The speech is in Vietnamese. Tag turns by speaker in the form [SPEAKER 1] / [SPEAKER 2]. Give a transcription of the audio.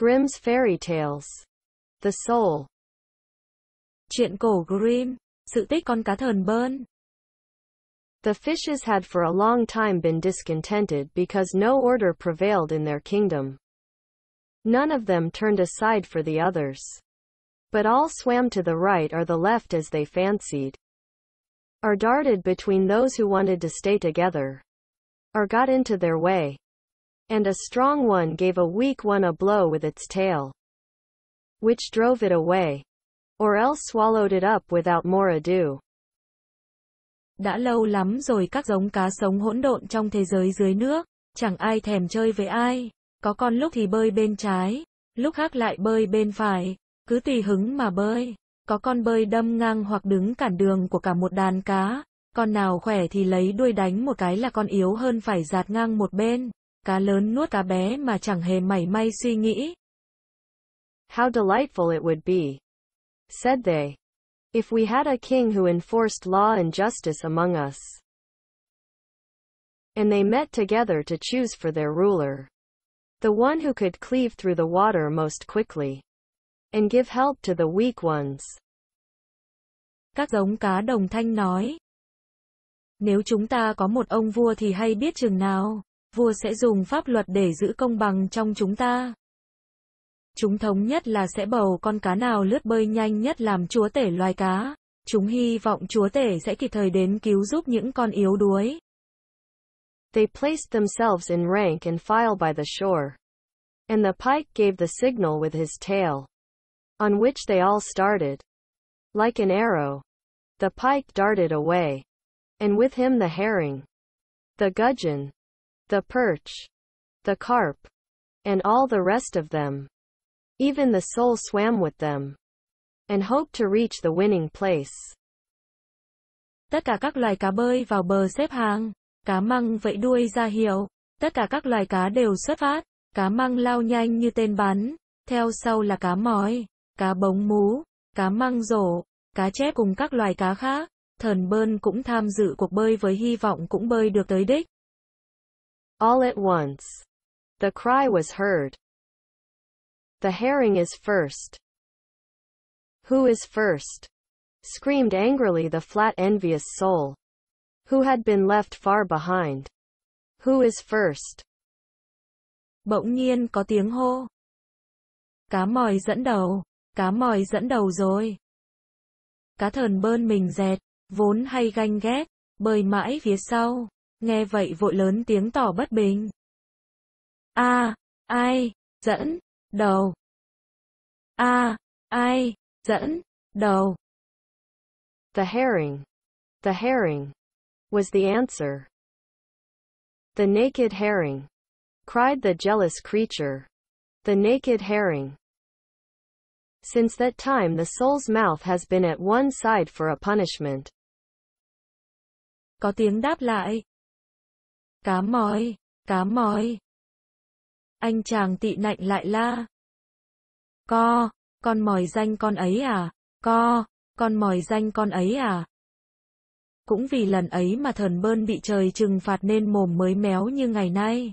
[SPEAKER 1] Grimm's Fairy Tales, The Soul. Chuyện cổ Grimm, sự tích con cá thờn bơn. The fishes had for a long time been discontented because no order prevailed in their kingdom. None of them turned aside for the others. But all swam to the right or the left as they fancied. Or darted between those who wanted to stay together. Or got into their way. and a strong one gave a weak one a blow with its tail, which drove it away, or else swallowed it up
[SPEAKER 2] without more ado. Đã lâu lắm rồi các giống cá sống hỗn độn trong thế giới dưới nước, chẳng ai thèm chơi với ai, có con lúc thì bơi bên trái, lúc khác lại bơi bên phải, cứ tùy hứng mà bơi, có con bơi đâm ngang hoặc đứng cản đường của cả một đàn cá, con nào khỏe thì lấy đuôi đánh một cái là con yếu hơn phải giạt ngang một bên cá lớn nuốt cá bé mà chẳng hề mảy may suy nghĩ. How delightful it would be,
[SPEAKER 1] said they, if we had a king who enforced law and justice among us. And they met together to choose for their ruler. The one who could cleave through the water most quickly. And give help to the weak ones.
[SPEAKER 2] Các giống cá đồng thanh nói. Nếu chúng ta có một ông vua thì hay biết chừng nào vua sẽ dùng pháp luật để giữ công bằng trong chúng ta. Chúng thống nhất là sẽ bầu con cá nào lướt bơi nhanh nhất làm chúa tể loài cá. Chúng hy vọng chúa tể sẽ kịp thời đến cứu giúp những con yếu đuối. They placed themselves in rank and file by the shore.
[SPEAKER 1] And the pike gave the signal with his tail. On which they all started. Like an arrow. The pike darted away. And with him the herring. The gudgeon the perch, the carp, and all the rest of them. Even the soul swam with them, and
[SPEAKER 2] hoped to reach the winning place. Tất cả các loài cá bơi vào bờ xếp hàng, cá măng vẫy đuôi ra hiệu, tất cả các loài cá đều xuất phát, cá măng lao nhanh như tên bắn, theo sau là cá mói, cá bống mú, cá măng rổ, cá chép cùng các loài cá khác, thần bơn cũng tham dự cuộc bơi với hy vọng cũng bơi được tới đích. All at once, the cry
[SPEAKER 1] was heard. The herring is first. Who is first? screamed angrily the flat envious soul, who had been left far behind. Who is first? Bỗng
[SPEAKER 2] nhiên có tiếng hô. Cá mòi dẫn đầu, cá mòi dẫn đầu rồi. Cá thờn bơn mình dẹt, vốn hay ganh ghét, bơi mãi phía sau nghe vậy vội lớn tiếng tỏ bất bình. A, ai, dẫn, đầu. A, ai,
[SPEAKER 1] dẫn, đầu. The herring, the herring, was the answer. The naked herring, cried the jealous creature. The naked herring. Since that time the soul's mouth has been at one side for a punishment. Có
[SPEAKER 2] tiếng đáp lại, Cá mòi, cá mòi. Anh chàng tị nạnh lại la. Co, con mòi danh con ấy à? Co, con mòi danh con ấy à? Cũng vì lần ấy mà thần bơn bị trời trừng phạt nên mồm mới méo như ngày nay.